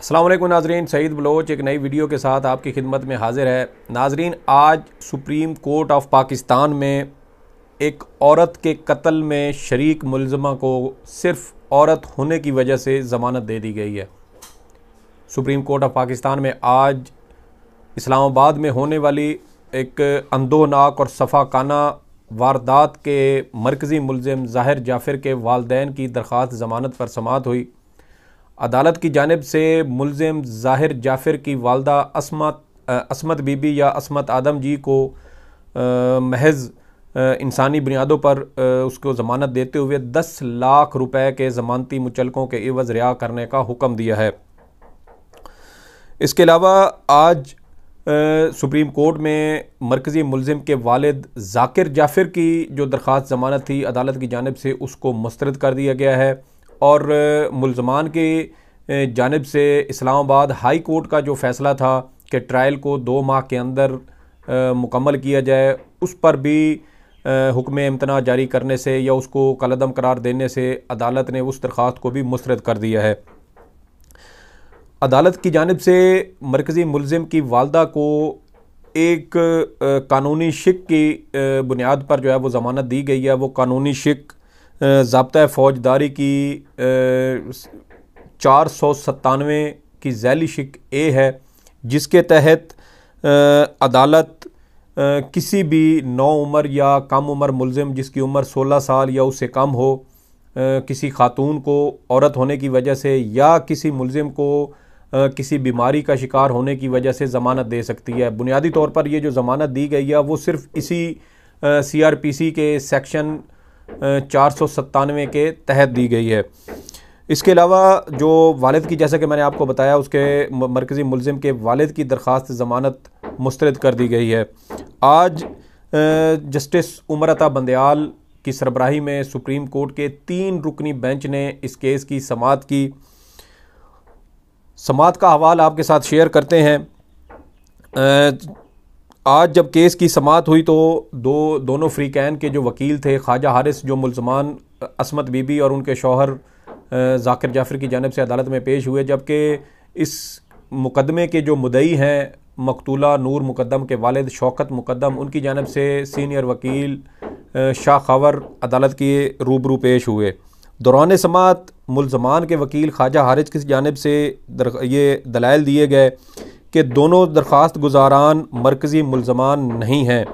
असलम नाजरीन सईद बलोच एक नई वीडियो के साथ आपकी खिदमत में हाजिर है नाजरीन आज सुप्रीम कोर्ट ऑफ पाकिस्तान में एक औरत के कत्ल में शरीक मुलजमा को सिर्फ औरत होने की वजह से ज़मानत दे दी गई है सुप्रीम कोर्ट ऑफ पाकिस्तान में आज इस्लामाबाद में होने वाली एक अंदोनाक और सफ़ाकाना वारदात के मरकज़ी मुलज़म जाहिर जाफिर के वालदेन की दरख्वास्त ज़मानत पर समात हुई अदालत की जानब से मुलम ज़ाहिर जाफिर की वालदा असमत असमत बीबी या असमत आदम जी को महज इंसानी बुनियादों पर उसको ज़मानत देते हुए दस लाख रुपए के ज़मानती मुचलकों के एवज़ रिहा करने का हुक्म दिया है इसके अलावा आज सुप्रीम कोर्ट में मरकज़ी मुलम के वालद जाकिर जाफिर की जो दरख्वास्त ज़मानत थी अदालत की जानब से उसको मुस्रद कर दिया गया है और मुलजमान के जानब से इस्लामाबाद हाई कोर्ट का जो फ़ैसला था कि ट्रायल को दो माह के अंदर मुकम्मल किया जाए उस पर भी हुक्म इम्तना जारी करने से या उसको कलदम करार देने से अदालत ने उस दरख्वास्त को भी मुस्रद कर दिया है अदालत की जानब से मरकज़ी मुलिम की वालदा को एक कानूनी शिक की बुनियाद पर जो है वो ज़मानत दी गई है वो कानूनी शिक जबता फौजदारी की चार सौ सत्तानवे की जैली शिक ए है जिसके तहत अदालत किसी भी नौ उम्र या कम उम्र मुलम जिसकी उम्र सोलह साल या उससे कम हो किसी खातून को औरत होने की वजह से या किसी मुलम को किसी बीमारी का शिकार होने की वजह से ज़मानत दे सकती है बुनियादी तौर पर ये जो ज़मानत दी गई है वो सिर्फ़ इसी सी आर पी सी के सेक्शन चार सौ सत्तानवे के तहत दी गई है इसके अलावा जो वालद की जैसा कि मैंने आपको बताया उसके मरकज़ी मुलम के वालद की दरख्वास्त ज़मानत मुस्रद कर दी गई है आज जस्टिस उमरता बंदयाल की सरबराही में सुप्रीम कोर्ट के तीन रुकनी बेंच ने इस केस की समात की समात का हवाल आपके साथ शेयर करते हैं आज जब केस की समात हुई तो दो दोनों कैन के जो वकील थे ख्वाजा हारिस जो मुलजमान असमत बीबी और उनके शौहर जाकिर जाफर की जानब से अदालत में पेश हुए जबकि इस मुकदमे के जो मुदई हैं मकतूला नूर मुकदम के वालद शौकत मुकदम उनकी जानब से सीनियर वकील शाह खावर अदालत के रूबरू पेश हुए दौरान समात मुलजमान के वकील ख्वाजा हारिज की जानब से ये दलाइल दिए गए कि दोनों दरख्वास्त गुजारान मरकज़ी मुलजमान नहीं हैं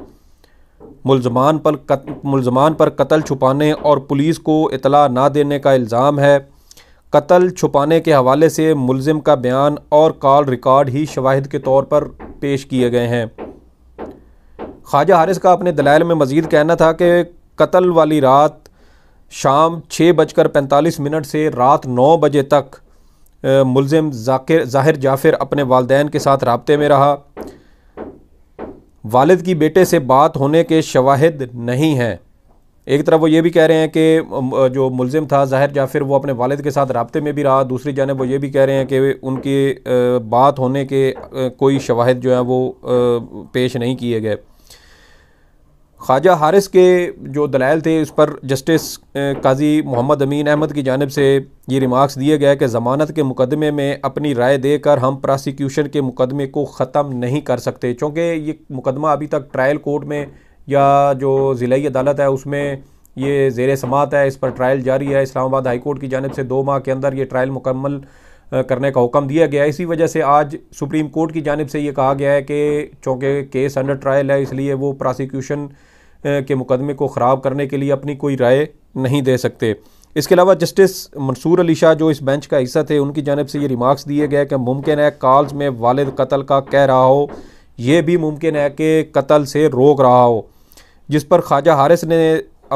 मुलजमान पर कत, मुलजमान पर कत्ल छुपाने और पुलिस को इतला ना देने का इल्ज़ाम है कत्ल छुपाने के हवाले से मुलजिम का बयान और कॉल रिकॉर्ड ही शवाहद के तौर पर पेश किए गए हैं ख्वाजा हारिस का अपने दलाइल में मज़ीद कहना था कि कत्ल वाली रात शाम छः बजकर पैंतालीस मिनट से रात नौ बजे तक मुलम जाकिर जाहिर जाफिर अपने वालदेन के साथ रबते में रहा वालद की बेटे से बात होने के शवाहद नहीं हैं एक तरफ वो ये भी कह रहे हैं कि जो मुलजिम था जाहिर जाफिर वो अपने वालद के साथ रबते में भी रहा दूसरी जानब वो ये भी कह रहे हैं कि उनके बात होने के कोई शवाहद जो है वो पेश नहीं किए गए ख्वाजा हारिस के जो दलाल थे उस पर जस्टिस काजी मोहम्मद अमीन अहमद की जानब से ये रिमार्क्स दिए गए कि ज़मानत के मुकदमे में अपनी राय देकर हम प्रोसिक्यूशन के मुकदमे को ख़त्म नहीं कर सकते चूँकि ये मुकदमा अभी तक ट्रायल कोर्ट में या जो ज़िली अदालत है उसमें ये जेर समात है इस पर ट्रायल जारी है इस्लामाबाद हाई कोर्ट की जानब से दो माह के अंदर ये ट्रायल मुकम्मल करने का हुक्म दिया गया इसी वजह से आज सुप्रीम कोर्ट की जानब से ये कहा गया है कि चूँकि केस अंडर ट्रायल है इसलिए वो प्रोसिक्यूशन के मुकदमे को ख़राब करने के लिए अपनी कोई राय नहीं दे सकते इसके अलावा जस्टिस मंसूर अली शाह जो इस बेंच का हिस्सा थे उनकी जानब से ये रिमार्क्स दिए गए कि मुमकिन है कॉल्स में वालद कत्ल का कह रहा हो ये भी मुमकिन है कि कत्ल से रोक रहा हो जिस पर ख्वाजा हारिस ने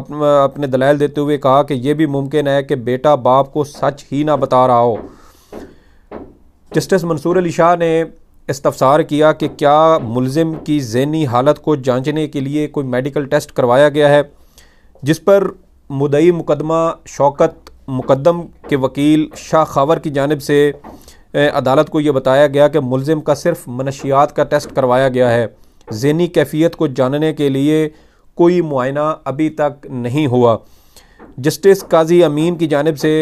अपने दलाल देते हुए कहा कि यह भी मुमकिन है कि बेटा बाप को सच ही ना बता रहा हो जस्टिस मंसूर अली शाह ने इस्तफसार किया कि क्या मुलम की जहनी हालत को जांचने के लिए कोई मेडिकल टेस्ट करवाया गया है जिस पर मुदई मुकदमा शौकत मुकदम के वकील शाह खावर की जानब से अदालत को यह बताया गया कि मुलजिम का सिर्फ मनशियात का टेस्ट करवाया गया है जहनी कैफियत को जानने के लिए कोई मुआयना अभी तक नहीं हुआ जस्टिस काजी अमीन की जानब से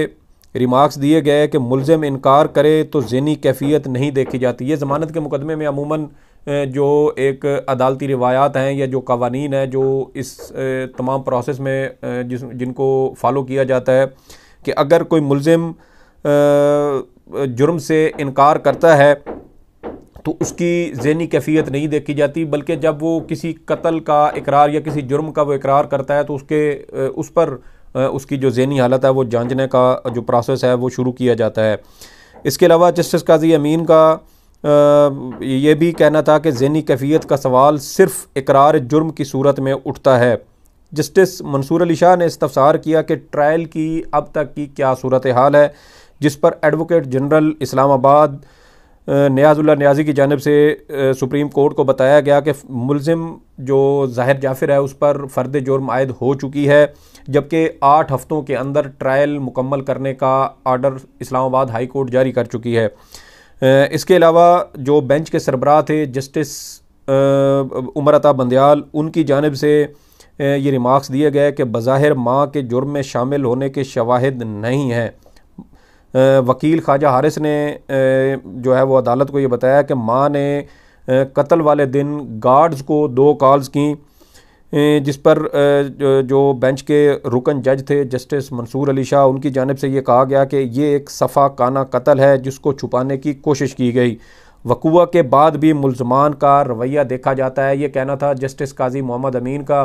रिमार्क्स दिए गए कि मुलजम इनकार करे तो ज़नी कैफियत नहीं देखी जाती ये ज़मानत के मुकदमे में अमूमन जो एक अदालती रिवायात हैं या जो कवानीन है जो इस तमाम प्रोसेस में जिस जिनको फॉलो किया जाता है कि अगर कोई मुलम जुर्म से इनकार करता है तो उसकी जहनी कैफियत नहीं देखी जाती बल्कि जब वो किसी कत्ल का इकरार या किसी जुर्म का वो इकरार करता है तो उसके उस पर उसकी जो जहनी हालत है वो जांचने का जो प्रोसेस है वो शुरू किया जाता है इसके अलावा जस्टिस काजी अमीन का ये भी कहना था कि जहनी कैफियत का सवाल सिर्फ इकरार जुर्म की सूरत में उठता है जस्टिस मंसूर अली शाह ने इस्तफसार किया कि ट्रायल की अब तक की क्या सूरत हाल है जिस पर एडवोकेट जनरल इस्लामाबाद न्याज़ुल्ला न्याजी की जानब से सुप्रीम कोर्ट को बताया गया कि मुलजिम जो जाहिर जाफिर है उस पर फ़र्द जुर्म आयद हो चुकी है जबकि आठ हफ़्तों के अंदर ट्रायल मुकम्मल करने का आर्डर इस्लामाबाद हाई कोर्ट जारी कर चुकी है इसके अलावा जो बेंच के सरबराह थे जस्टिस उमरता बंदयाल उनकी जानब से ये रिमार्क्स दिए गए कि बज़ाहिर माँ के जुर्म में शामिल होने के शवाहद नहीं हैं वकील ख्वाजा हारिस ने जो है वो अदालत को ये बताया कि माँ ने कत्ल वाले दिन गार्ड्स को दो कॉल्स की जिस पर जो बेंच के रुकन जज थे जस्टिस मंसूर अली शाह उनकी जानब से ये कहा गया कि ये एक सफ़ा काना कत्ल है जिसको छुपाने की कोशिश की गई वकूआ के बाद भी मुलजमान का रवैया देखा जाता है ये कहना था जस्टिस काजी मोहम्मद अमीन का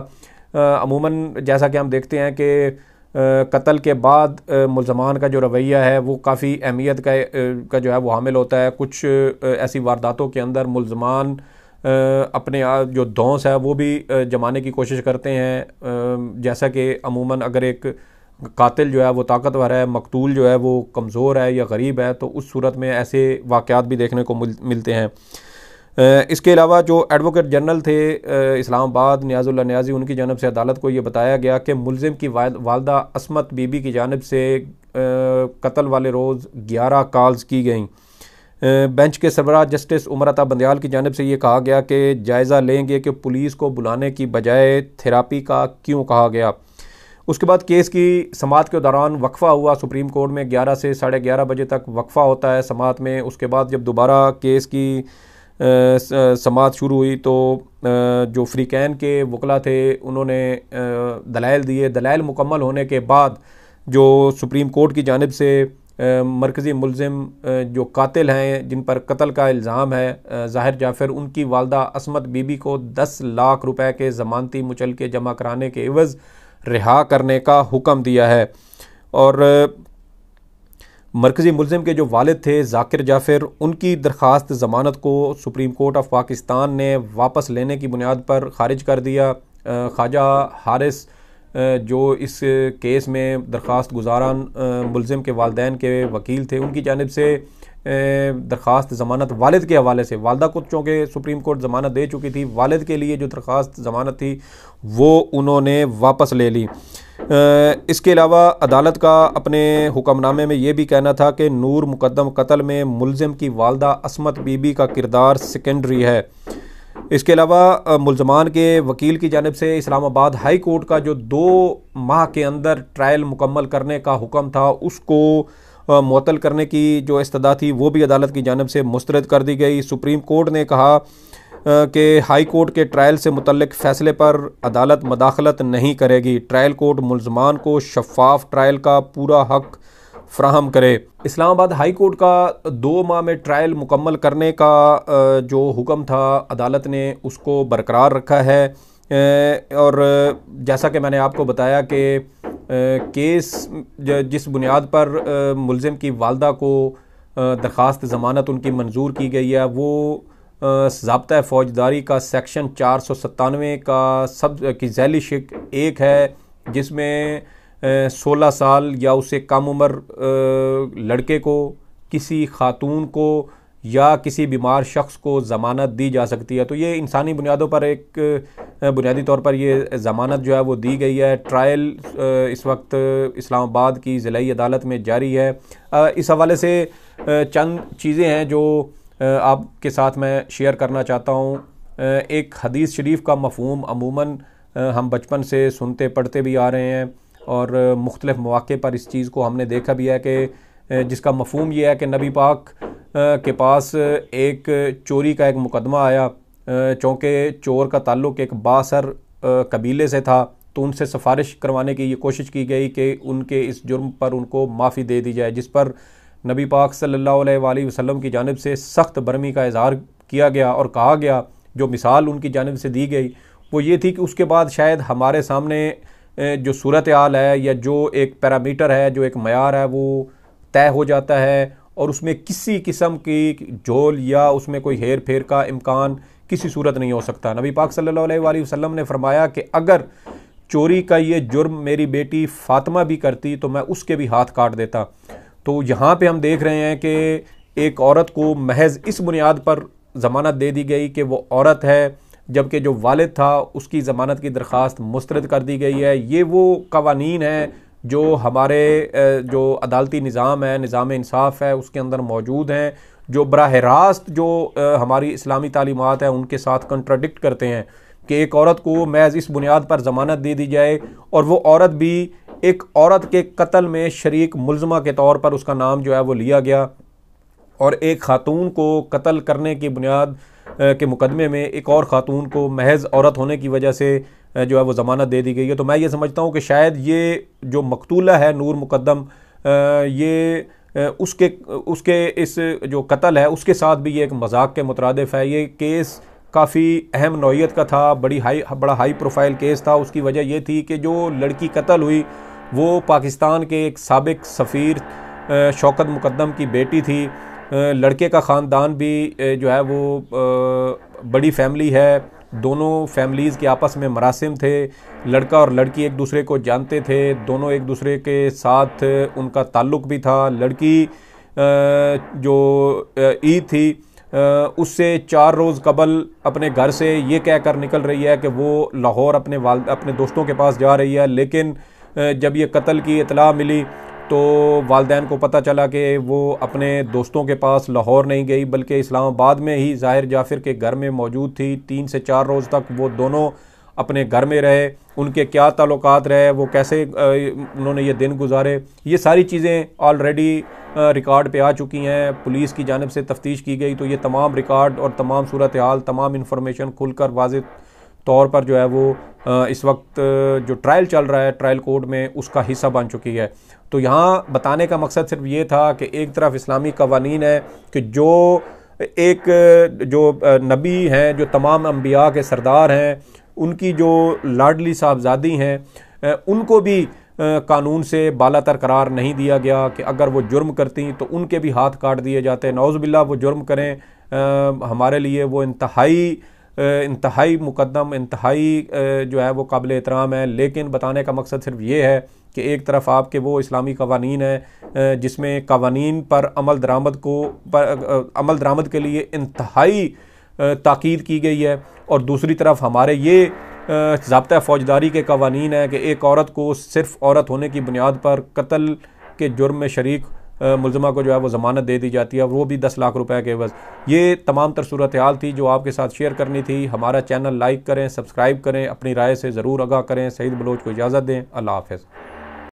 अमूमन जैसा कि हम देखते हैं कि कत्ल के बाद मुलजमान का जो रवैया है वो काफ़ी अहमियत का का जो है वो हामिल होता है कुछ ऐसी वारदातों के अंदर मुलजमान अपने जो दोस्त है वो भी जमाने की कोशिश करते हैं जैसा कि अमूमन अगर एक कातिल जो है वो ताकतवर है मकतूल जो है वो कमज़ोर है या गरीब है तो उस सूरत में ऐसे वाक़ भी देखने को मिलते हैं इसके अलावा जो एडवोकेट जनरल थे इस्लामाबाद न्याजुल्ला न्याजी उनकी जानब से अदालत को ये बताया गया कि मुलजिम की वालदा असमत बीबी की जानब से कत्ल वाले रोज़ ग्यारह कॉल्स की गईं बेंच के सरबरा जस्टिस उमरता बंदयाल की जानब से ये कहा गया कि जायज़ा लेंगे कि पुलिस को बुलाने की बजाय थेरापी का क्यों कहा गया उसके बाद केस की समात के दौरान वक्फ़ा हुआ सुप्रीम कोर्ट में ग्यारह से साढ़े ग्यारह बजे तक वक्फ़ा होता है समात में उसके बाद जब दोबारा केस की समात शुरू हुई तो जो फ्रीकैन के वकला थे उन्होंने दलाइल दिए दलाइल मुकम्मल होने के बाद जो सुप्रीम कोर्ट की जानब से मरकज़ी मुलिम जो कातिल हैं जिन पर कत्ल का इल्ज़ाम है जाहिर जाफिर उनकी वालदा असमत बीबी को दस लाख रुपए के ज़मानती मुचल के जमा कराने के एवज़ रिहा करने का हुक्म दिया है और मरकज़ी मुलम के जो वालद थे जाकिर जाफिर उनकी दरख्वास्त ज़मानत को सुप्रीम कोर्ट ऑफ पाकिस्तान ने वापस लेने की बुनियाद पर खारिज कर दिया ख्वाजा हारिस जो इस केस में दरख्वास्त गुजारान मुलिम के वालदेन के वकील थे उनकी जानब से दरख्वास्त ज़मानत वालद के हवाले से वालदा को चूँकि सुप्रीम कोर्ट ज़मानत दे चुकी थी वालद के लिए जो दरख्वास्त ज़मानत थी वो उन्होंने वापस ले ली इसके अलावा अदालत का अपने हुक्मनामे में ये भी कहना था कि नूर मुकदम कत्ल में मुलजम की वालदा असमत बीबी का किरदार सेकेंडरी है इसके अलावा मुलजमान के वकील की जानब से इस्लामाबाद हाई कोर्ट का जो दो माह के अंदर ट्रायल मुकम्मल करने का हुक्म था उसको मअतल करने की जो इस्तः थी वो भी अदालत की जानब से मुस्तरद कर दी गई सुप्रीम कोर्ट ने कहा कि हाई कोर्ट के ट्रायल से मुतलक फ़ैसले पर अदालत मदाखलत नहीं करेगी ट्रायल कोर्ट मुलजमान को शफाफ ट्रायल का पूरा हक फ्राहम करे इस्लामाबाद हाई कोर्ट का दो माह में ट्रायल मुकम्मल करने का जो हुक्म था अदालत ने उसको बरकरार रखा है और जैसा कि मैंने आपको बताया कि केस जिस बुनियाद पर मुलम की वालदा को दरख्वास्त ज़मानत उनकी मंजूर की गई है वो जबता फ़ौजदारी का सेक्शन चार सौ सत्तानवे का सब की जैली शिक एक है जिसमें सोलह साल या उससे कम उम्र लड़के को किसी खातून को या किसी बीमार शख्स को ज़मानत दी जा सकती है तो ये इंसानी बुनियादों पर एक बुनियादी तौर पर ये ज़मानत जो है वो दी गई है ट्रायल इस वक्त इस्लामाबाद की ज़िलाई अदालत में जारी है इस हवाले से चंद चीज़ें हैं जो आपके साथ मैं शेयर करना चाहता हूँ एक हदीस शरीफ का मफहम अमूमन हम बचपन से सुनते पढ़ते भी आ रहे हैं और मुख्तलिफ़ मौक़े पर इस चीज़ को हमने देखा भी है कि जिसका मफहम यह है कि नबी पाक के पास एक चोरी का एक मुकदमा आया चूँकि चोर का ताल्लुक़ एक बासर कबीले से था तो उनसे सिफारिश करवाने की ये कोशिश की गई कि उनके इस जुर्म पर उनको माफ़ी दे दी जाए जिस पर नबी पाक सल्लल्लाहु अलैहि वसल्लम की जानब से सख्त बर्मी का इजहार किया गया और कहा गया जो मिसाल उनकी जानब से दी गई वो ये थी कि उसके बाद शायद हमारे सामने जो सूरत हाल है या जो एक पैरामीटर है जो एक मैार है वो तय हो जाता है और उसमें किसी किस्म की झोल या उसमें कोई हेर फेर का इम्कान किसी सूरत नहीं हो सकता नबी पाक सल्लल्लाहु अलैहि वसल्लम ने फरमाया कि अगर चोरी का ये जुर्म मेरी बेटी फातिमा भी करती तो मैं उसके भी हाथ काट देता तो यहाँ पे हम देख रहे हैं कि एक औरत को महज इस बुनियाद पर ज़मानत दे दी गई कि वो औरत है जबकि जो वालिद था उसकी ज़मानत की दरख्वास्त मुस्तरद कर दी गई है ये वो कवानीन हैं जो हमारे जो अदालती निज़ाम है निज़ाम इंसाफ है उसके अंदर मौजूद हैं जो बरह रास्त जो हमारी इस्लामी तालीमत हैं उनके साथ कंट्राडिक्ट करते हैं कि एक औरत को महज इस बुनियाद पर ज़मानत दे दी जाए और वो औरत भी एक औरत के कत्ल में शरीक मुलजमा के तौर पर उसका नाम जो है वो लिया गया और एक खातून को कत्ल करने की बुनियाद के मुकदमे में एक और खातून को महज औरत होने की वजह से जो है वो ज़मानत दे दी गई है तो मैं ये समझता हूँ कि शायद ये जो मकतूला है नूर मुकदम ये उसके उसके इस जो कत्ल है उसके साथ भी ये एक मजाक के मुतरदफ़ है ये केस काफ़ी अहम नौीयत का था बड़ी हाई बड़ा हाई प्रोफाइल केस था उसकी वजह यह थी कि जो लड़की कत्ल हुई वो पाकिस्तान के एक सबक सफ़ीर शौकत मुकदम की बेटी थी लड़के का ख़ानदान भी जो है वो बड़ी फैमिली है दोनों फैमिलीज़ के आपस में मरासम थे लड़का और लड़की एक दूसरे को जानते थे दोनों एक दूसरे के साथ उनका ताल्लुक़ भी था लड़की जो ईद थी उससे चार रोज़ कबल अपने घर से ये कहकर निकल रही है कि वो लाहौर अपने वाल अपने दोस्तों के पास जा रही है लेकिन जब ये कत्ल की इतला मिली तो वालदेन को पता चला कि वो अपने दोस्तों के पास लाहौर नहीं गई बल्कि इस्लामाबाद में ही जाहिर जाफिर के घर में मौजूद थी तीन से चार रोज़ तक वो दोनों अपने घर में रहे उनके क्या ताल्लुक रहे वो कैसे उन्होंने ये दिन गुजारे ये सारी चीज़ें ऑलरेडी रिकॉर्ड पे आ चुकी हैं पुलिस की जानब से तफ्तीश की गई तो ये तमाम रिकॉर्ड और तमाम सूरत हाल तमाम इन्फॉर्मेशन खुलकर वाज तौर पर जो है वो इस वक्त जो ट्रायल चल रहा है ट्रायल कोर्ट में उसका हिस्सा बन चुकी है तो यहाँ बताने का मकसद सिर्फ ये था कि एक तरफ इस्लामी कवानीन है कि जो एक जो नबी हैं जो तमाम अम्बिया के सरदार हैं उनकी जो लाडली साहबजादी हैं उनको भी कानून से बाला करार नहीं दिया गया कि अगर वो जुर्म करती तो उनके भी हाथ काट दिए जाते नौज़बिल्ला वो जुर्म करें आ, हमारे लिए वो इंतहाई इंतहाई मुकदम इंतहाई जो है वो काबिल एहतराम है लेकिन बताने का मकसद सिर्फ ये है कि एक तरफ आपके वो इस्लामी कवानीन हैं जिसमें कवानीन पर अमल दरामद को पर अमल दरामद के लिए इंतहाई ताक़द की गई है और दूसरी तरफ हमारे ये जबता फ़ौजदारी के कवानीन हैं कि एक औरत को सिर्फ़ औरत होने की बुनियाद पर कत्ल के जुर्म में शरीक मुलजमा को जो है वो ज़मानत दे दी जाती है वो भी दस लाख रुपए के बस ये तमाम तर सूरत हाल थी जो आपके साथ शेयर करनी थी हमारा चैनल लाइक करें सब्सक्राइब करें अपनी राय से ज़रूर आगा करें सईद बलोच को इजाज़त दें अल्लाह हाफ़